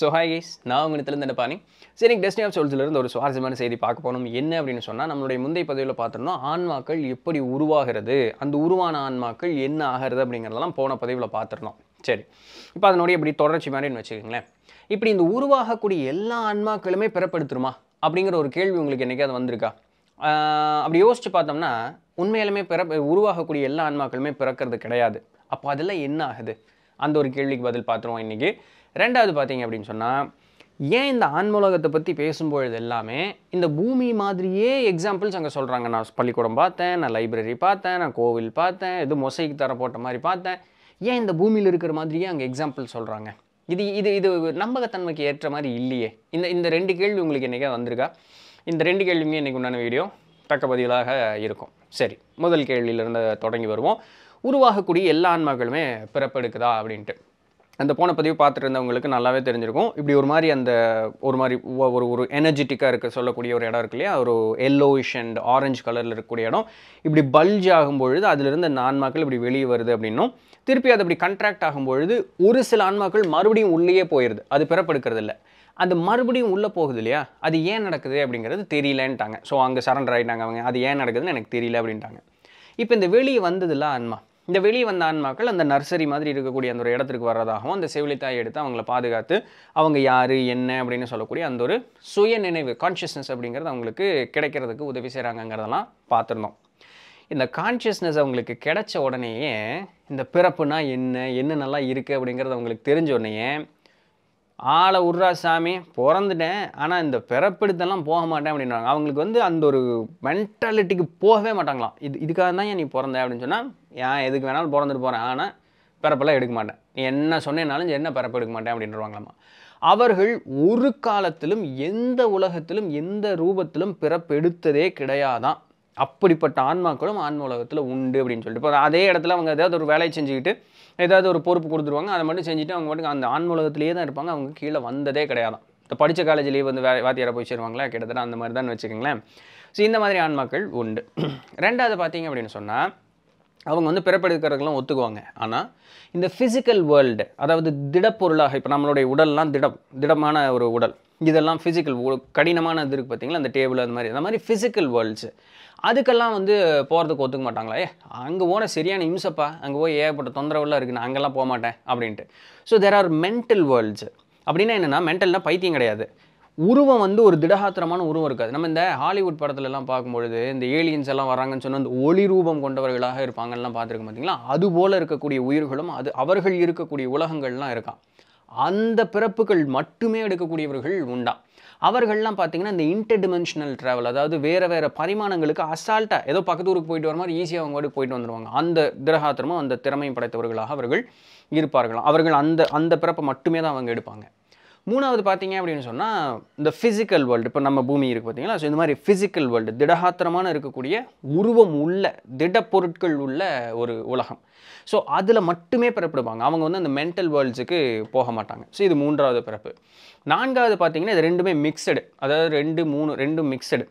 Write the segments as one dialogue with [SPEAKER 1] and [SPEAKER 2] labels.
[SPEAKER 1] so hi guys நான் உங்கள் இடத்துல இருந்து பாணி சரி டெஸ்டினி ஆஃப் சோல்ஸ்லேருந்து ஒரு சுவாரஸ்யமான செய்தி பார்க்க போகணும் என்ன அப்படின்னு சொன்னால் நம்மளுடைய முந்தைய பதவியில் பார்த்தோம்னா ஆன்மாக்கள் எப்படி உருவாகிறது அந்த உருவான ஆன்மாக்கள் என்ன ஆகிறது அப்படிங்கிறதெல்லாம் போன பதவியில் பார்த்துருந்தோம் சரி இப்போ அதனுடைய இப்படி தொடர்ச்சி மாதிரின்னு வச்சுக்கோங்களேன் இப்படி இந்த உருவாகக்கூடிய எல்லா ஆன்மாக்களுமே பிறப்படுத்துருமா அப்படிங்கிற ஒரு கேள்வி உங்களுக்கு அது வந்திருக்கா அப்படி யோசித்து பார்த்தோம்னா உண்மையிலுமே பிற உருவாகக்கூடிய எல்லா ஆன்மாக்களுமே பிறக்கிறது கிடையாது அப்போ அதெல்லாம் என்ன ஆகுது அந்த ஒரு கேள்விக்கு பதில் பார்த்துருவோம் இன்றைக்கி ரெண்டாவது பார்த்தீங்க அப்படின்னு சொன்னால் ஏன் இந்த ஆன்மூலகத்தை பற்றி பேசும்பொழுது எல்லாமே இந்த பூமி மாதிரியே எக்ஸாம்பிள்ஸ் அங்கே சொல்கிறாங்க நான் பள்ளிக்கூடம் பார்த்தேன் நான் லைப்ரரி பார்த்தேன் நான் கோவில் பார்த்தேன் எதுவும் மொசைக்கு தர போட்ட மாதிரி பார்த்தேன் ஏன் இந்த பூமியில் இருக்கிற மாதிரியே அங்கே எக்ஸாம்பிள் சொல்கிறாங்க இது இது இது நம்பகத்தன்மைக்கு ஏற்ற மாதிரி இல்லையே இந்த இந்த ரெண்டு கேள்வி உங்களுக்கு என்றைக்கா வந்திருக்கா இந்த ரெண்டு கேள்வியுமே இன்றைக்கி உண்டான வீடியோ தக்க பதிலாக இருக்கும் சரி முதல் கேள்வியிலிருந்து தொடங்கி வருவோம் உருவாகக்கூடிய எல்லா ஆன்மாக்களுமே பிறப்பெடுக்குதா அப்படின்ட்டு அந்த போன பதிவு பார்த்துட்டு இருந்தவங்களுக்கு நல்லாவே தெரிஞ்சிருக்கும் இப்படி ஒரு மாதிரி அந்த ஒரு மாதிரி ஒரு ஒரு எனர்ஜெட்டிக்காக இருக்க சொல்லக்கூடிய ஒரு இடம் இருக்கு இல்லையா ஒரு எல்லோயிஷ் அண்ட் ஆரஞ்சு கலரில் இருக்கக்கூடிய இடம் இப்படி பல்ஜ் ஆகும்பொழுது அதிலிருந்து அந்த ஆன்மாக்கள் இப்படி வெளியே வருது அப்படின்னும் திருப்பி அது அப்படி கண்ட்ராக்ட் ஆகும்பொழுது ஒரு சில ஆன்மாக்கள் மறுபடியும் உள்ளேயே போயிடுது அது பெறப்படுக்கிறது இல்லை அந்த மறுபடியும் உள்ளே போகுது இல்லையா அது ஏன் நடக்குது அப்படிங்கிறது தெரியலன்ட்டாங்க ஸோ அங்கே சரண்டர் ஆகிட்டாங்க அவங்க அது ஏன் நடக்குதுன்னு எனக்கு தெரியல அப்படின்ட்டாங்க இப்போ இந்த வெளியே வந்ததில்ல ஆன்மா இந்த வெளியே வந்த ஆன்மாக்கள் அந்த நர்சரி மாதிரி இருக்கக்கூடிய அந்த ஒரு இடத்துக்கு வர்றதாகவும் அந்த செவிலித்தாய் எடுத்து அவங்கள பாதுகாத்து அவங்க யார் என்ன அப்படின்னு சொல்லக்கூடிய அந்த ஒரு சுய நினைவு கான்ஷியஸ்னஸ் அப்படிங்கிறது அவங்களுக்கு கிடைக்கிறதுக்கு உதவி செய்கிறாங்கங்கிறதெல்லாம் பார்த்துருந்தோம் இந்த கான்ஷியஸ்னஸ் அவங்களுக்கு கிடைச்ச உடனேயே இந்த பிறப்புனா என்ன என்ன நல்லா இருக்குது அப்படிங்கிறது அவங்களுக்கு தெரிஞ்ச உடனேயே ஆளை உர்றா சாமி பிறந்துட்டேன் ஆனால் இந்த பிறப்பிடுத்தெல்லாம் போக மாட்டேன் அப்படின்றாங்க அவங்களுக்கு வந்து அந்த ஒரு மென்டாலிட்டிக்கு போகவே மாட்டாங்களாம் இது இதுக்காக தான் ஏன் நீ பிறந்த அப்படின்னு சொன்னால் ஏன் எதுக்கு வேணாலும் பிறந்துட்டு போகிறேன் ஆனால் பிறப்பெல்லாம் எடுக்க மாட்டேன் நீ என்ன சொன்னேனாலும் என்ன பிறப்பு எடுக்க மாட்டேன் அப்படின்றவாங்களாமா அவர்கள் ஒரு காலத்திலும் எந்த உலகத்திலும் எந்த ரூபத்திலும் பிறப்பெடுத்ததே கிடையாதான் அப்படிப்பட்ட ஆன்மாக்களும் ஆன்ம உலகத்தில் உண்டு அப்படின்னு சொல்லிட்டு இப்போ அதே இடத்துல அவங்க ஏதாவது ஒரு வேலையை செஞ்சுக்கிட்டு ஏதாவது ஒரு பொறுப்பு கொடுத்துருவாங்க அதை மட்டும் செஞ்சுட்டு அவங்க மட்டும் அந்த ஆண் தான் இருப்பாங்க அவங்க கீழே வந்ததே கிடையாது இந்த படித்த காலேஜ்லேயே வந்து வே வாத்தியாரை போய் சேருவாங்களா கிட்டத்தட்ட அந்த மாதிரி தான் வச்சுக்கோங்களேன் ஸோ இந்த மாதிரி ஆன்மாக்கள் உண்டு ரெண்டாவது பார்த்தீங்க அப்படின்னு சொன்னால் அவங்க வந்து பிறப்பெடுக்கிறதுக்கெல்லாம் ஒத்துக்குவாங்க ஆனால் இந்த ஃபிசிக்கல் வேர்ல்டு அதாவது திடப்பொருளாக இப்போ நம்மளுடைய உடல்லாம் திடம் திடமான ஒரு உடல் இதெல்லாம் ஃபிசிக்கல் கடினமான இது இருக்குது பார்த்தீங்களா அந்த டேபிள் அது மாதிரி அந்த மாதிரி ஃபிசிக்கல் வேர்ல்ட்ஸு அதுக்கெல்லாம் வந்து போகிறதுக்கு ஒத்துக்க மாட்டாங்களா ஏ அங்கே போன சரியான இம்சப்பா அங்கே போய் ஏகப்பட்ட தொந்தரவுலாம் இருக்குது நான் அங்கெல்லாம் போக மாட்டேன் அப்படின்ட்டு so there are mental worlds அப்படின்னா என்னென்னா மென்டல்னால் பைத்தியம் கிடையாது உருவம் வந்து ஒரு திடகாத்திரமான உருவம் இருக்காது நம்ம இந்த ஹாலிவுட் படத்துலலாம் பார்க்கும்பொழுது இந்த ஏலியன்ஸ் எல்லாம் வராங்கன்னு சொன்னால் அந்த ஒளி ரூபம் கொண்டவர்களாக இருப்பாங்கலாம் பார்த்துருக்கோம் பார்த்தீங்களா அதுபோல் இருக்கக்கூடிய உயிர்களும் அது அவர்கள் இருக்கக்கூடிய உலகங்கள்லாம் இருக்கான் அந்த பிறப்புகள் மட்டுமே எடுக்கக்கூடியவர்கள் உண்டா அவர்கள்லாம் பார்த்தீங்கன்னா இந்த இன்டர் டிமென்ஷனல் ட்ராவல் அதாவது வேறு வேறு பரிமாணங்களுக்கு அசால்ட்டாக ஏதோ பக்கத்து ஊருக்கு போயிட்டு வர மாதிரி ஈஸியாக அவங்க கூட போயிட்டு வந்துடுவாங்க அந்த திரகாத்திரமும் அந்த திறமையும் படைத்தவர்களாக அவர்கள் இருப்பார்களாம் அவர்கள் அந்த அந்த பிறப்பை மட்டுமே தான் அவங்க எடுப்பாங்க மூணாவது பார்த்தீங்க அப்படின்னு சொன்னால் இந்த ஃபிசிக்கல் வேர்ல்டு இப்போ நம்ம பூமி இருக்குது பார்த்தீங்களா ஸோ இந்த மாதிரி ஃபிசிக்கல் வேர்ல்டு திடகாத்திரமான இருக்கக்கூடிய உருவம் உள்ள திடப்பொருட்கள் உள்ள ஒரு உலகம் ஸோ அதில் மட்டுமே பிறப்பிடுவாங்க அவங்க வந்து அந்த மென்டல் வேர்ல்ட்ஸுக்கு போக மாட்டாங்க ஸோ இது மூன்றாவது பிறப்பு நான்காவது பார்த்தீங்கன்னா இது ரெண்டுமே மிக்சடு அதாவது ரெண்டு மூணு ரெண்டும் மிக்சடு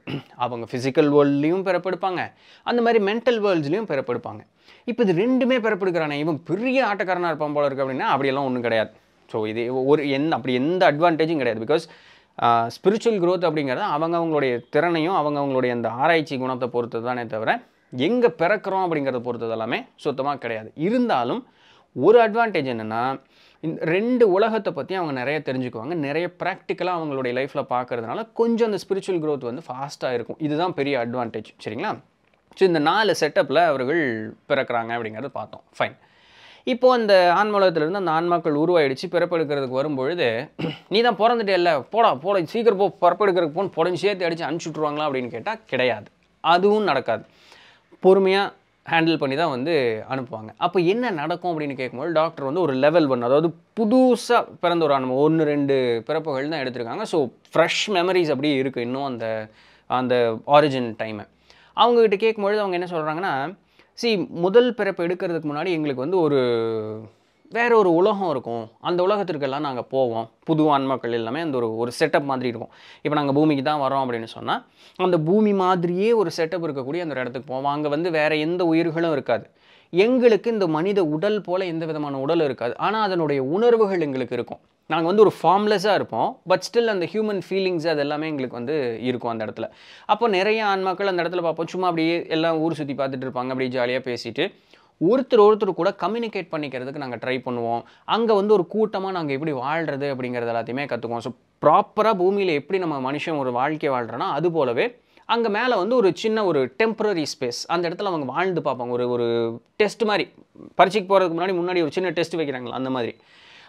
[SPEAKER 1] அவங்க ஃபிசிக்கல் வேர்ல்ட்லேயும் பிறப்பெடுப்பாங்க அந்த மாதிரி மென்டல் வேர்ல்ட்ஸ்லேயும் பிறப்பெடுப்பாங்க இப்போ இது ரெண்டுமே பிறப்பெடுக்கிறானே இவன் பெரிய ஆட்டக்காரனாக இருப்பான் போல இருக்குது அப்படின்னா அப்படியெல்லாம் ஒன்றும் கிடையாது ஸோ இது ஒரு எந்த அப்படி எந்த அட்வான்டேஜும் கிடையாது பிகாஸ் ஸ்பிரிச்சுவல் க்ரோத் அப்படிங்கிறது அவங்க அவங்களுடைய திறனையும் அவங்க அவங்களுடைய அந்த ஆராய்ச்சி குணத்தை பொறுத்தது தானே தவிர எங்கே பிறக்கிறோம் அப்படிங்கிறத பொறுத்தது எல்லாமே சுத்தமாக கிடையாது இருந்தாலும் ஒரு அட்வான்டேஜ் என்னென்னா இந்த ரெண்டு உலகத்தை பற்றி அவங்க நிறைய தெரிஞ்சுக்குவாங்க நிறைய ப்ராக்டிக்கலாக அவங்களுடைய லைஃப்பில் பார்க்குறதுனால கொஞ்சம் அந்த ஸ்பிரிச்சுவல் க்ரோத் வந்து ஃபாஸ்ட்டாக இருக்கும் இதுதான் பெரிய அட்வான்டேஜ் சரிங்களா ஸோ இந்த நாலு செட்டப்பில் அவர்கள் பிறக்கிறாங்க அப்படிங்கிறத பார்த்தோம் ஃபைன் இப்போது அந்த ஆன்மலகத்திலேருந்து அந்த ஆன்மாக்கள் உருவாயிடுச்சு பிறப்பெடுக்கிறதுக்கு வரும்பொழுது நீ தான் பிறந்துட்டே இல்லை போடா போட சீக்கிரம் போ பிறப்பெடுக்கிறதுக்கு போன் போடன்னு சேர்த்து அடித்து விட்ருவாங்களா அப்படின்னு கேட்டால் கிடையாது அதுவும் நடக்காது பொறுமையாக ஹேண்டில் பண்ணி தான் வந்து அனுப்புவாங்க அப்போ என்ன நடக்கும் அப்படின்னு கேட்கும்போது டாக்டர் வந்து ஒரு லெவல் ஒன் அதாவது புதுசாக பிறந்த ஒரு நம்ம ஒன்று ரெண்டு பிறப்புகள் தான் எடுத்திருக்காங்க ஸோ ஃப்ரெஷ் மெமரிஸ் அப்படியே இருக்குது இன்னும் அந்த அந்த ஆரிஜின் டைமை அவங்கக்கிட்ட கேட்கும்பொழுது அவங்க என்ன சொல்கிறாங்கன்னா சி முதல் பிறப்பு எடுக்கிறதுக்கு முன்னாடி எங்களுக்கு வந்து ஒரு வேற ஒரு உலகம் இருக்கும் அந்த உலகத்திற்கெல்லாம் நாங்கள் போவோம் புது ஆன்மாக்கள் எல்லாமே அந்த ஒரு ஒரு செட்டப் மாதிரி இருக்கும் இப்போ நாங்கள் பூமிக்கு தான் வரோம் அப்படின்னு சொன்னால் அந்த பூமி மாதிரியே ஒரு செட்டப் இருக்கக்கூடிய அந்த ஒரு இடத்துக்கு போவோம் அங்கே வந்து வேறு எந்த உயிர்களும் இருக்காது எங்களுக்கு இந்த மனித உடல் போல் எந்த விதமான உடல் இருக்காது ஆனால் அதனுடைய உணர்வுகள் எங்களுக்கு இருக்கும் நாங்கள் வந்து ஒரு ஃபார்ம்லெஸ்ஸாக இருப்போம் பட் ஸ்டில் அந்த ஹியூமன் ஃபீலிங்ஸ் அது எல்லாமே எங்களுக்கு வந்து இருக்கும் அந்த இடத்துல அப்போ நிறைய ஆன்மாக்கள் அந்த இடத்துல பார்ப்போம் சும்மா அப்படியே எல்லாம் ஊர் சுற்றி பார்த்துட்டு இருப்பாங்க அப்படியே ஜாலியாக பேசிட்டு ஒருத்தர் ஒருத்தர் கூட கம்யூனிகேட் பண்ணிக்கிறதுக்கு நாங்கள் ட்ரை பண்ணுவோம் அங்கே வந்து ஒரு கூட்டமாக நாங்கள் எப்படி வாழ்கிறது அப்படிங்கிறது எல்லாத்தையுமே கற்றுக்குவோம் ஸோ ப்ராப்பராக பூமியில் எப்படி நம்ம மனுஷன் ஒரு வாழ்க்கை வாழ்கிறோன்னா அது போலவே அங்கே மேலே வந்து ஒரு சின்ன ஒரு டெம்பரரி ஸ்பேஸ் அந்த இடத்துல அவங்க வாழ்ந்து பார்ப்பாங்க ஒரு ஒரு டெஸ்ட் மாதிரி பரீட்சைக்கு போகிறதுக்கு முன்னாடி முன்னாடி ஒரு சின்ன டெஸ்ட் வைக்கிறாங்களா அந்த மாதிரி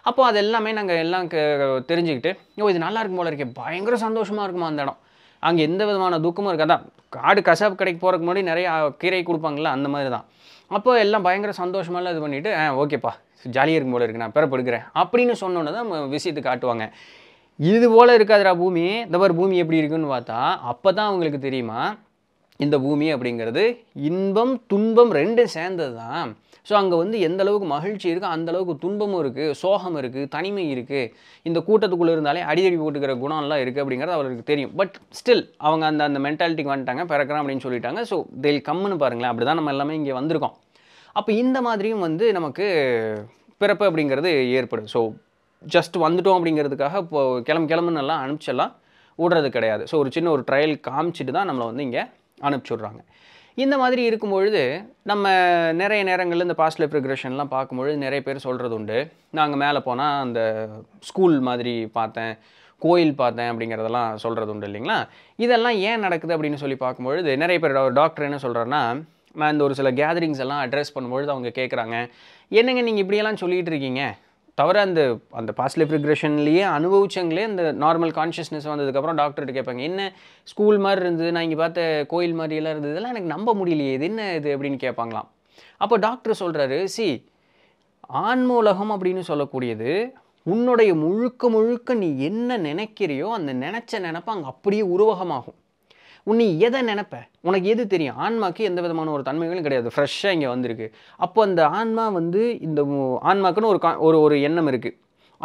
[SPEAKER 1] அப்போது அது எல்லாமே நாங்கள் எல்லாம் தெரிஞ்சுக்கிட்டு ஓ இது நல்லா இருக்கும் போல இருக்கே பயங்கர சந்தோஷமாக இருக்குமா அந்த இடம் அங்கே எந்த விதமான தூக்கமும் இருக்காதா காடு கசாப்பு கடைக்கு போகிறதுக்கு முன்னாடி நிறையா கீரை கொடுப்பாங்களா அந்த மாதிரி தான் அப்போ எல்லாம் பயங்கர சந்தோஷமெல்லாம் இது பண்ணிவிட்டு ஆ ஓகேப்பா ஜாலியாக இருக்கும் போல இருக்கு நான் பெறப்படுக்கிறேன் அப்படின்னு சொன்னோன்னு தான் விஷயத்தை காட்டுவாங்க இது போல் இருக்காதுடா பூமி இந்த மாதிரி பூமி எப்படி இருக்குன்னு பார்த்தா அப்போ தான் அவங்களுக்கு தெரியுமா இந்த பூமி அப்படிங்கிறது இன்பம் துன்பம் ரெண்டும் சேர்ந்தது தான் ஸோ அங்கே வந்து எந்த அளவுக்கு மகிழ்ச்சி இருக்கோ அந்த அளவுக்கு துன்பமும் இருக்குது சோகம் இருக்குது தனிமை இருக்குது இந்த கூட்டத்துக்குள்ளே இருந்தாலே அடிதடி போட்டுக்கிற குணம்லாம் இருக்குது அப்படிங்கிறது அவருக்கு தெரியும் பட் ஸ்டில் அவங்க அந்த அந்த மென்டாலிட்டிக்கு வந்துட்டாங்க பிறக்கிறோம் அப்படின்னு சொல்லிட்டாங்க ஸோ தெல் கம்முன்னு பாருங்களேன் அப்படி தான் நம்ம எல்லாமே இங்கே வந்திருக்கோம் அப்போ இந்த மாதிரியும் வந்து நமக்கு பிறப்பு அப்படிங்கிறது ஏற்படும் ஸோ ஜஸ்ட் வந்துட்டோம் அப்படிங்கிறதுக்காக இப்போது கிளம்பு கிளம்புன்னெல்லாம் அனுப்பிச்செல்லாம் விடுறது கிடையாது ஸோ ஒரு சின்ன ஒரு ட்ரையல் காமிச்சிட்டு தான் நம்மளை வந்து இங்கே அனுப்பிச்சுட்றாங்க இந்த மாதிரி இருக்கும் பொழுது நம்ம நிறைய நேரங்களில் இந்த பாஸ்ட்ல ப்ரிக்ரெஷன்லாம் பார்க்கும்பொழுது நிறைய பேர் சொல்கிறது உண்டு நாங்கள் மேலே போனால் அந்த ஸ்கூல் மாதிரி பார்த்தேன் கோயில் பார்த்தேன் அப்படிங்கிறதெல்லாம் சொல்கிறது உண்டு இல்லைங்களா இதெல்லாம் ஏன் நடக்குது அப்படின்னு சொல்லி பார்க்கும்பொழுது நிறைய பேர் ஒரு டாக்டர் என்ன சொல்கிறேன்னா நான் இந்த ஒரு சில கேதரிங்ஸ் எல்லாம் அட்ரஸ் பண்ணும்பொழுது அவங்க கேட்குறாங்க என்னங்க நீங்கள் இப்படியெல்லாம் சொல்லிகிட்டு இருக்கீங்க தவிர அந்த அந்த பாஸ்ட் ப்ரிக்ரெஷன்லேயே அனுபவிச்சவங்களே அனுபவிச்சங்களே அந்த நார்மல் கான்ஷியஸ்னஸ் வந்ததுக்கப்புறம் டாக்டர்கிட்ட கேட்பாங்க என்ன ஸ்கூல் மாதிரி இருந்தது நான் இங்கே பார்த்த கோயில் மாதிரியெல்லாம் இருந்ததுலாம் எனக்கு நம்ப முடியலையே இது என்ன இது அப்படின்னு கேட்பாங்களாம் அப்போ டாக்டர் சொல்கிறாரு சி ஆன்மூலகம் அப்படின்னு சொல்லக்கூடியது உன்னுடைய முழுக்க முழுக்க நீ என்ன நினைக்கிறியோ அந்த நினச்ச நினப்பு அங்கே அப்படியே உருவகமாகும் உன்னை எதை நினப்ப உனக்கு எது தெரியும் ஆன்மாக்கு எந்த விதமான ஒரு தன்மைகளும் கிடையாது ஃப்ரெஷ்ஷாக இங்கே வந்திருக்கு அப்போ அந்த ஆன்மா வந்து இந்த ஆன்மாக்குன்னு ஒரு கா ஒரு ஒரு எண்ணம் இருக்குது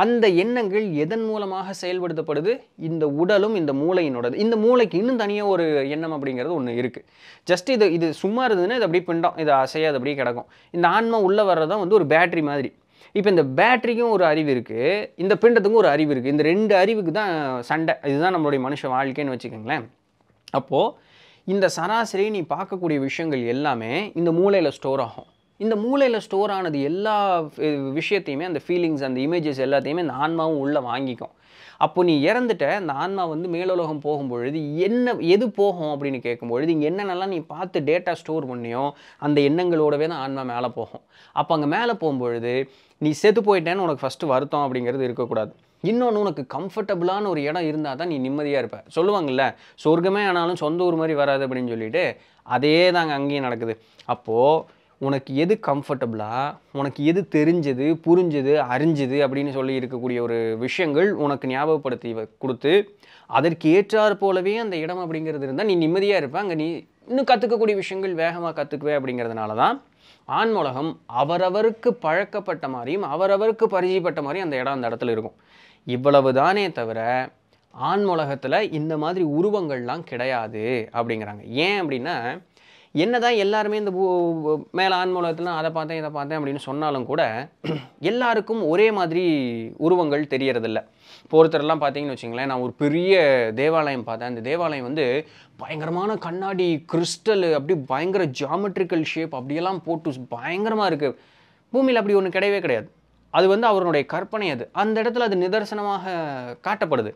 [SPEAKER 1] அந்த எண்ணங்கள் எதன் மூலமாக செயல்படுத்தப்படுது இந்த உடலும் இந்த மூளையினோடது இந்த மூளைக்கு இன்னும் தனியாக ஒரு எண்ணம் அப்படிங்கிறது ஒன்று இருக்குது ஜஸ்ட் இது இது சும்மா இருந்ததுன்னா இது அப்படியே பிண்டம் இது அசையாது அப்படியே கிடக்கும் இந்த ஆன்மா உள்ளே வர்றதான் வந்து ஒரு பேட்ரி மாதிரி இப்போ இந்த பேட்டரிக்கும் ஒரு அறிவு இருக்குது இந்த பிண்டத்துக்கும் ஒரு அறிவு இருக்குது இந்த ரெண்டு அறிவுக்கு தான் சண்டை இதுதான் நம்மளுடைய மனுஷ வாழ்க்கைன்னு வச்சுக்கோங்களேன் அப்போது இந்த சராசரி நீ பார்க்கக்கூடிய விஷயங்கள் எல்லாமே இந்த மூளையில் ஸ்டோர் ஆகும் இந்த மூளையில் ஸ்டோர் ஆனது எல்லா விஷயத்தையுமே அந்த ஃபீலிங்ஸ் அந்த இமேஜஸ் எல்லாத்தையுமே இந்த ஆன்மாவும் உள்ளே வாங்கிக்கும் அப்போ நீ இறந்துட்ட அந்த ஆன்மா வந்து மேலோலோகம் போகும்பொழுது என்ன எது போகும் அப்படின்னு கேட்கும்பொழுது இங்கே என்னென்னலாம் நீ பார்த்து டேட்டா ஸ்டோர் பண்ணியோ அந்த எண்ணங்களோடவே தான் ஆன்மா மேலே போகும் அப்போ அங்கே மேலே போகும்பொழுது நீ செத்து போயிட்டேன்னு உனக்கு ஃபஸ்ட்டு வருத்தம் அப்படிங்கிறது இருக்கக்கூடாது இன்னொன்று உனக்கு கம்ஃபர்டபுளான ஒரு இடம் இருந்தால் தான் நீ நிம்மதியாக இருப்ப சொல்லுவாங்கல்ல சொர்க்கமே ஆனாலும் சொந்த ஊர் மாதிரி வராது அப்படின்னு சொல்லிட்டு அதே தாங்க அங்கேயும் நடக்குது அப்போது உனக்கு எது கம்ஃபர்டபுளாக உனக்கு எது தெரிஞ்சது புரிஞ்சது அறிஞ்சது அப்படின்னு சொல்லி இருக்கக்கூடிய ஒரு விஷயங்கள் உனக்கு ஞாபகப்படுத்தி கொடுத்து அதற்கு ஏற்றார் போலவே அந்த இடம் அப்படிங்கிறது இருந்தால் நீ நிம்மதியாக இருப்ப அங்கே நீ இன்னும் கற்றுக்கக்கூடிய விஷயங்கள் வேகமாக கற்றுக்குவே அப்படிங்கிறதுனால தான் உலகம் அவரவருக்கு பழக்கப்பட்ட மாதிரியும் அவரவருக்கு பரிச்சயப்பட்ட மாதிரியும் அந்த இடம் அந்த இடத்துல இருக்கும் இவ்வளவு தானே தவிர ஆண் உலகத்தில் இந்த மாதிரி உருவங்கள்லாம் கிடையாது அப்படிங்கிறாங்க ஏன் அப்படின்னா என்னதான் எல்லாருமே இந்த மேலே ஆன்மூலத்தில் அதை பார்த்தேன் இதை பார்த்தேன் அப்படின்னு சொன்னாலும் கூட எல்லாருக்கும் ஒரே மாதிரி உருவங்கள் தெரியறதில்ல இப்போ ஒருத்தரெல்லாம் பார்த்தீங்கன்னு வச்சுங்களேன் நான் ஒரு பெரிய தேவாலயம் பார்த்தேன் அந்த தேவாலயம் வந்து பயங்கரமான கண்ணாடி கிறிஸ்டல் அப்படி பயங்கர ஜாமெட்ரிக்கல் ஷேப் அப்படியெல்லாம் போட்டு பயங்கரமாக இருக்குது பூமியில் அப்படி ஒன்று கிடையவே கிடையாது அது வந்து அவருடைய கற்பனை அது அந்த இடத்துல அது நிதர்சனமாக காட்டப்படுது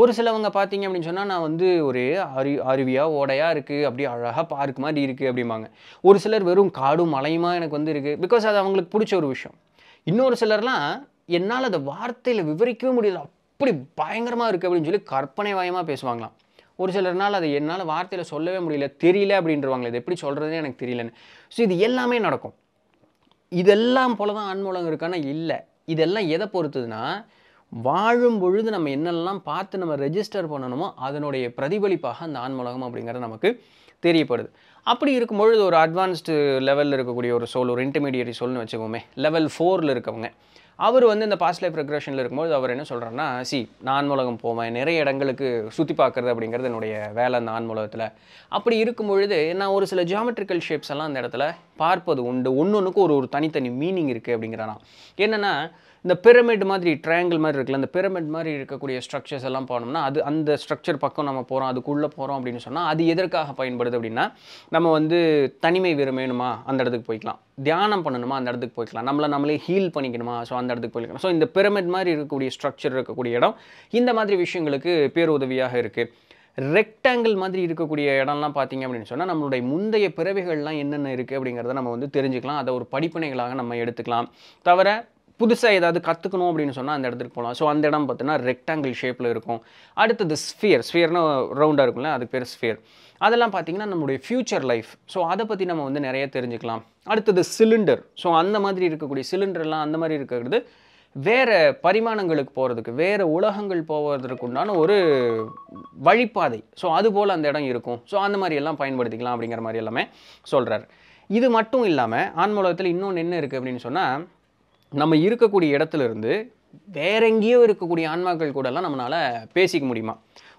[SPEAKER 1] ஒரு சிலவங்க பார்த்தீங்க அப்படின்னு சொன்னால் நான் வந்து ஒரு அரு அருவியாக ஓடையாக இருக்குது அப்படி அழகாக பார்க் மாதிரி இருக்குது அப்படிம்பாங்க ஒரு சிலர் வெறும் காடும் மலையுமா எனக்கு வந்து இருக்குது பிகாஸ் அது அவங்களுக்கு பிடிச்ச ஒரு விஷயம் இன்னொரு சிலர்லாம் என்னால் அதை வார்த்தையில் விவரிக்கவே முடியல அப்படி பயங்கரமாக இருக்குது அப்படின்னு சொல்லி கற்பனை வாயமாக பேசுவாங்களாம் ஒரு சிலர்னால் அதை என்னால் வார்த்தையில் சொல்லவே முடியல தெரியல அப்படின்றவாங்களே இது எப்படி சொல்கிறதுனே எனக்கு தெரியலன்னு ஸோ இது எல்லாமே நடக்கும் இதெல்லாம் போல தான் ஆண்மூலம் இருக்கானா இல்லை இதெல்லாம் எதை பொறுத்ததுன்னா வாழும் பொழுது நம்ம என்னெல்லாம் பார்த்து நம்ம ரெஜிஸ்டர் பண்ணணுமோ அதனுடைய பிரதிபலிப்பாக அந்த ஆன்மூலகம் அப்படிங்கிறது நமக்கு தெரியப்படுது அப்படி இருக்கும் பொழுது ஒரு அட்வான்ஸ்டு லெவலில் இருக்கக்கூடிய ஒரு சோல் ஒரு இன்டர்மீடியட் சோல்னு வச்சுக்கோமே லெவல் ஃபோரில் இருக்கவங்க அவர் வந்து இந்த பாஸ்ட் லைஃப் ரெக்ரேஷனில் இருக்கும்போது அவர் என்ன சொல்கிறாருன்னா சி நான் மூலகம் போவேன் நிறைய இடங்களுக்கு சுற்றி பார்க்குறது அப்படிங்கிறது என்னுடைய வேலை அந்த ஆன்மூலகத்தில் அப்படி இருக்கும் பொழுது நான் ஒரு சில ஜியாமெட்ரிக்கல் ஷேப்ஸ் எல்லாம் அந்த இடத்துல பார்ப்பது உண்டு ஒன்று ஒன்றுக்கு ஒரு ஒரு தனித்தனி மீனிங் இருக்குது அப்படிங்கிறானா என்னென்னா இந்த பிரமிட் மாதிரி ட்ரையாங்கிள் மாதிரி இருக்குல்ல அந்த பிரமிட் மாதிரி இருக்கக்கூடிய ஸ்ட்ரக்சர்ஸ் எல்லாம் போனோம்னா அது அந்த ஸ்ட்ரக்சர் பக்கம் நம்ம போகிறோம் அதுக்குள்ளே போகிறோம் அப்படின்னு சொன்னால் அது எதற்காக பயன்படுது அப்படின்னா நம்ம வந்து தனிமை விரும்பணுமா அந்த இடத்துக்கு போய்க்கலாம் தியானம் பண்ணணுமா அந்த இடத்துக்கு போய்க்கலாம் நம்மளை நம்மளே ஹீல் பண்ணிக்கணுமா ஸோ அந்த இடத்துக்கு போய்க்கலாம் ஸோ இந்த பிரமிட் மாதிரி இருக்கக்கூடிய ஸ்ட்ரக்சர் இருக்கக்கூடிய இடம் இந்த மாதிரி விஷயங்களுக்கு பேருதவியாக இருக்குது ரெக்டாங்கிள் மாதிரி இருக்கக்கூடிய இடம்லாம் பார்த்திங்க அப்படின்னு சொன்னால் நம்மளுடைய முந்தைய பிறவைகள்லாம் என்னென்ன இருக்குது அப்படிங்கிறத நம்ம வந்து தெரிஞ்சுக்கலாம் அதை ஒரு படிப்பனைகளாக நம்ம எடுத்துக்கலாம் தவிர புதுசாக ஏதாவது கற்றுக்கணும் அப்படின்னு சொன்னால் அந்த இடத்துக்கு போகலாம் ஸோ அந்த இடம் பார்த்தீங்கன்னா ரெக்டாங்கிள் ஷேப்பில் இருக்கும் அடுத்தது ஸ்ஃபியர் ஸ்ஃபியர்னு ரவுண்டாக இருக்கும்ல அது பேர் ஸ்ஃபியர் அதெல்லாம் பார்த்திங்கன்னா நம்மளுடைய ஃப்யூச்சர் லைஃப் ஸோ அதை பற்றி நம்ம வந்து நிறைய தெரிஞ்சுக்கலாம் அடுத்தது சிலிண்டர் ஸோ அந்த மாதிரி இருக்கக்கூடிய சிலிண்டர்லாம் அந்த மாதிரி இருக்கிறது வேறு பரிமாணங்களுக்கு போகிறதுக்கு வேறு உலகங்கள் போவதற்கு உண்டான ஒரு வழிப்பாதை ஸோ அதுபோல் அந்த இடம் இருக்கும் ஸோ அந்த மாதிரி எல்லாம் பயன்படுத்திக்கலாம் அப்படிங்கிற மாதிரி எல்லாமே சொல்கிறார் இது மட்டும் இல்லாமல் உலகத்தில் இன்னொன்று என்ன இருக்குது அப்படின்னு சொன்னால் நம்ம இருக்கக்கூடிய இடத்துலேருந்து வேற எங்கேயோ இருக்கக்கூடிய ஆன்மாக்கள் கூடலாம் நம்மளால் பேசிக்க முடியுமா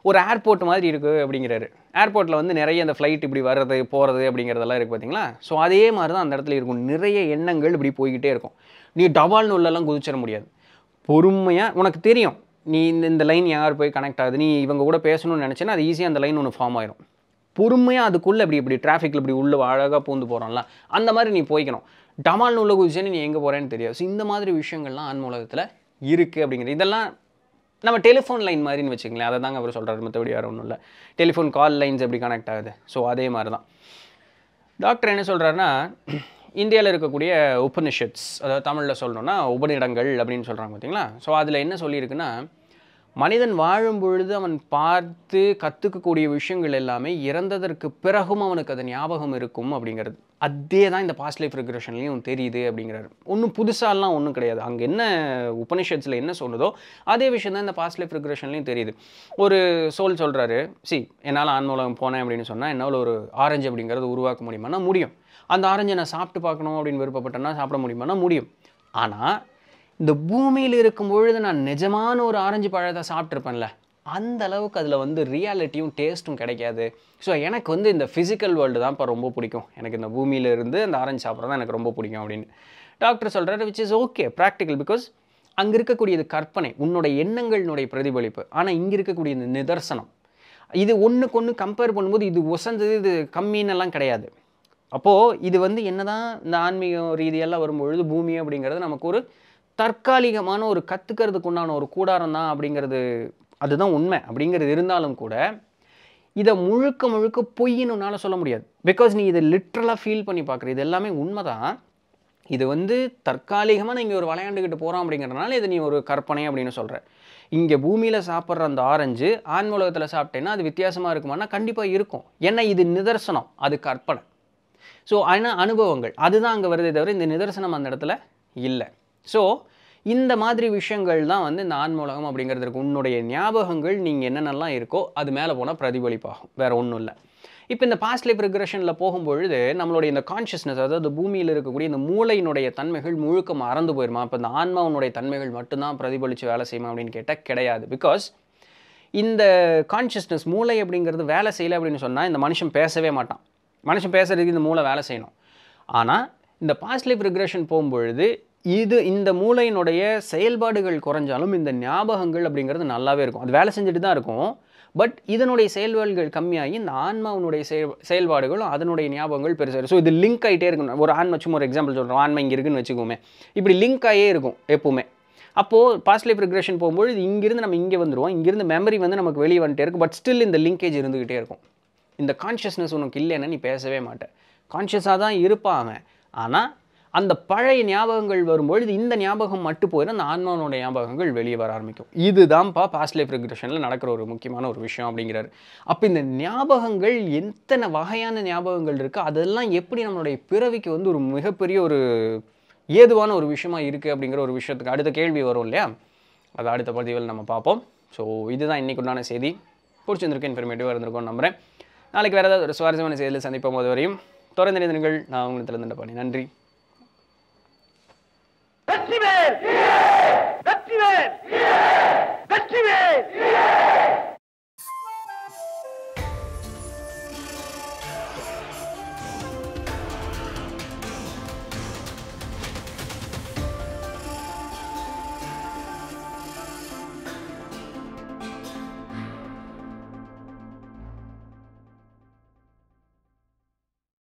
[SPEAKER 1] ஒரு ஏர்போர்ட் மாதிரி இருக்குது அப்படிங்கிறாரு ஏர்போர்ட்டில் வந்து நிறைய அந்த ஃப்ளைட் இப்படி வர்றது போகிறது அப்படிங்கிறதெல்லாம் இருக்குது பார்த்தீங்களா ஸோ அதே மாதிரி தான் அந்த இடத்துல இருக்கும் நிறைய எண்ணங்கள் இப்படி போய்கிட்டே இருக்கும் நீ டவால்னு உள்ளெல்லாம் குதிச்சிட முடியாது பொறுமையாக உனக்கு தெரியும் நீ இந்த இந்த லைன் யார் போய் கனெக்ட் ஆகுது நீ இவங்க கூட பேசணும்னு நினச்சேன்னா அது ஈஸியாக அந்த லைன் ஒன்று ஃபார்ம் ஆயிரும் பொறுமையாக அதுக்குள்ளே இப்படி இப்படி டிராஃபிக்கில் இப்படி உள்ளே அழகாக பூந்து போகிறோம்ல அந்த மாதிரி நீ போய்க்கணும் டமால் உள்ள குதிச்சேன்னு நீ எங்கே போகிறேன்னு தெரியாது ஸோ இந்த மாதிரி விஷயங்கள்லாம் ஆன்மூலகத்தில் இருக்குது அப்படிங்கிறது இதெல்லாம் நம்ம டெலிஃபோன் லைன் மாதிரின்னு வச்சுக்கங்களேன் அதை தாங்க அவர் சொல்கிறார் மற்றபடி யாரும் ஒன்றும் இல்லை டெலிஃபோன் கால் லைன்ஸ் எப்படி கனெக்ட் ஆகுது ஸோ அதே மாதிரி தான் டாக்டர் என்ன சொல்கிறாருன்னா இந்தியாவில் இருக்கக்கூடிய உபனிஷத்ஸ் அதாவது தமிழில் சொல்லணுன்னா உபநிடங்கள் அப்படின்னு சொல்கிறாங்க பார்த்தீங்களா ஸோ அதில் என்ன சொல்லியிருக்குன்னா மனிதன் வாழும் பொழுது அவன் பார்த்து கற்றுக்கக்கூடிய விஷயங்கள் எல்லாமே இறந்ததற்கு பிறகும் அவனுக்கு அது ஞாபகம் இருக்கும் அப்படிங்கிறது அதே தான் இந்த பாஸ்ட் லைஃப் ரெக்ரஷன்லேயும் தெரியுது அப்படிங்கிறாரு ஒன்றும் புதுசாலாம் ஒன்றும் கிடையாது அங்கே என்ன உபனிஷத்ஸில் என்ன சொன்னதோ அதே விஷயம் தான் இந்த பாஸ்ட் லைஃப் ரெக்ரஷன்லேயும் தெரியுது ஒரு சோல் சொல்கிறாரு சி என்னால் ஆன்மூலகம் போனேன் அப்படின்னு சொன்னால் என்னால் ஒரு ஆரஞ்சு அப்படிங்கிறது உருவாக்க முடியுமா முடியும் அந்த ஆரஞ்சை நான் சாப்பிட்டு பார்க்கணும் அப்படின்னு விருப்பப்பட்டேன்னா சாப்பிட முடியுமானா முடியும் ஆனால் இந்த பூமியில் இருக்கும் பொழுது நான் நிஜமான ஒரு ஆரஞ்சு பழத்தை சாப்பிட்ருப்பேன்ல அந்த அளவுக்கு அதில் வந்து ரியாலிட்டியும் டேஸ்ட்டும் கிடைக்காது ஸோ எனக்கு வந்து இந்த ஃபிசிக்கல் வேர்ல்டு தான் இப்போ ரொம்ப பிடிக்கும் எனக்கு இந்த பூமியில் இருந்து அந்த ஆரஞ்சு சாப்பிட்றது எனக்கு ரொம்ப பிடிக்கும் அப்படின்னு டாக்டர் சொல்கிறார் which is okay practical because அங்கே இருக்கக்கூடியது கற்பனை உன்னோட எண்ணங்களினுடைய பிரதிபலிப்பு ஆனால் இங்கே இருக்கக்கூடிய இந்த நிதர்சனம் இது ஒன்றுக்கு ஒன்று கம்பேர் பண்ணும்போது இது ஒசந்தது இது கம்மின்னெல்லாம் கிடையாது அப்போது இது வந்து என்னதான் இந்த ஆன்மீக ரீதியெல்லாம் வரும்பொழுது பூமி அப்படிங்கிறது நமக்கு ஒரு தற்காலிகமான ஒரு கற்றுக்கிறதுக்கு உண்டான ஒரு கூடாரம் தான் அப்படிங்கிறது அதுதான் உண்மை அப்படிங்கிறது இருந்தாலும் கூட இதை முழுக்க முழுக்க பொய்யின்னு சொல்ல முடியாது பிகாஸ் நீ இதை லிட்ரலாக ஃபீல் பண்ணி பார்க்குற இது எல்லாமே உண்மை தான் இது வந்து தற்காலிகமாக நான் இங்கே ஒரு விளையாண்டுக்கிட்டு போகிறோம் அப்படிங்கிறதுனால இது நீ ஒரு கற்பனை அப்படின்னு சொல்கிற இங்கே பூமியில் சாப்பிட்ற அந்த ஆரஞ்சு ஆன்மலகத்தில் சாப்பிட்டேன்னா அது வித்தியாசமாக இருக்குமானா கண்டிப்பாக இருக்கும் ஏன்னா இது நிதர்சனம் அது கற்பனை ஸோ ஆனால் அனுபவங்கள் அதுதான் அங்கே வருதே தவிர இந்த நிதர்சனம் அந்த இடத்துல இல்லை ஸோ இந்த மாதிரி விஷயங்கள் தான் வந்து இந்த ஆன்மூலகம் அப்படிங்கிறதுக்கு உன்னுடைய ஞாபகங்கள் நீங்கள் என்னென்னலாம் இருக்கோ அது மேலே போனால் பிரதிபலிப்பாகும் வேறு ஒன்றும் இல்லை இப்போ இந்த பாஸ்ட் லைஃப் ரிக்ரெஷனில் போகும்பொழுது நம்மளுடைய இந்த கான்ஷியஸ்னஸ் அதாவது பூமியில் இருக்கக்கூடிய இந்த மூளையினுடைய தன்மைகள் முழுக்க மறந்து போயிருமா இப்போ இந்த ஆன்மாவனுடைய தன்மைகள் மட்டும்தான் பிரதிபலித்து வேலை செய்யுமா அப்படின்னு கேட்டால் கிடையாது பிகாஸ் இந்த கான்ஷியஸ்னஸ் மூளை அப்படிங்கிறது வேலை செய்யலை அப்படின்னு சொன்னால் இந்த மனுஷன் பேசவே மாட்டான் மனுஷன் பேசுகிறதுக்கு இந்த மூளை வேலை செய்யணும் ஆனால் இந்த பாஸ்ட் லைஃப் ரிக்ரெஷன் போகும்பொழுது இது இந்த மூளையினுடைய செயல்பாடுகள் குறைஞ்சாலும் இந்த ஞாபகங்கள் அப்படிங்கிறது நல்லாவே இருக்கும் அது வேலை செஞ்சுட்டு தான் இருக்கும் பட் இதனுடைய செயல்பாடுகள் கம்மியாகி இந்த ஆன்மாவனுடைய செயல் செயல்பாடுகளும் அதனுடைய ஞாபகங்கள் பெருசாக இருக்கும் ஸோ இது லிங்க் ஆகிட்டே இருக்கணும் ஒரு ஆன்மா சும்மா ஒரு எக்ஸாம்பிள் சொல்கிறோம் ஆன்மா இங்கே இருக்குன்னு வச்சுக்கோமே இப்படி லிங்க் ஆகியே இருக்கும் எப்போவுமே அப்போது பாஸ்ட் லைஃப் ரிக்ரெஷன் போகும்போது இங்கேருந்து நம்ம இங்கே வந்துடுவோம் இங்கேருந்து மெமரி வந்து நமக்கு வெளியே வந்துட்டே இருக்கும் பட் ஸ்டில் இந்த லிங்கேஜ் இருந்துக்கிட்டே இருக்கும் இந்த கான்ஷியஸ்னஸ் உனக்கு இல்லைன்னு நீ பேசவே மாட்டேன் கான்ஷியஸாக தான் இருப்பாங்க ஆனால் அந்த பழைய ஞாபகங்கள் வரும்பொழுது இந்த ஞாபகம் மட்டும் போயிடும் அந்த ஆன்மாவோட ஞாபகங்கள் வெளியே வர ஆரம்பிக்கும் இதுதான்ப்பா பாஸ்ட் லைஃப் ரெக்ரெஷனில் நடக்கிற ஒரு முக்கியமான ஒரு விஷயம் அப்படிங்கிறாரு அப்போ இந்த ஞாபகங்கள் எத்தனை வகையான ஞாபகங்கள் இருக்குது அதெல்லாம் எப்படி நம்மளுடைய பிறவிக்கு வந்து ஒரு மிகப்பெரிய ஒரு ஏதுவான ஒரு விஷயமா இருக்குது அப்படிங்கிற ஒரு விஷயத்துக்கு அடுத்த கேள்வி வரும் இல்லையா அது அடுத்த பதிவில் நம்ம பார்ப்போம் ஸோ இதுதான் இன்றைக்கு உண்டான செய்தி பிடிச்சிருந்திருக்கு இன்ஃபர்மேட்டிவாக இருந்திருக்கோம்னு நம்புகிறேன் நாளைக்கு வேறு ஏதாவது ஒரு சுவாரஸ்யமான செய்தியில் சந்திப்போம் போது வரையும் தொடர்ந்து நினைந்தீர்கள் நான் உங்களை திறந்த பண்ணி நன்றி வெற்றிவேல் வெற்றிவேல் வெற்றிவேல்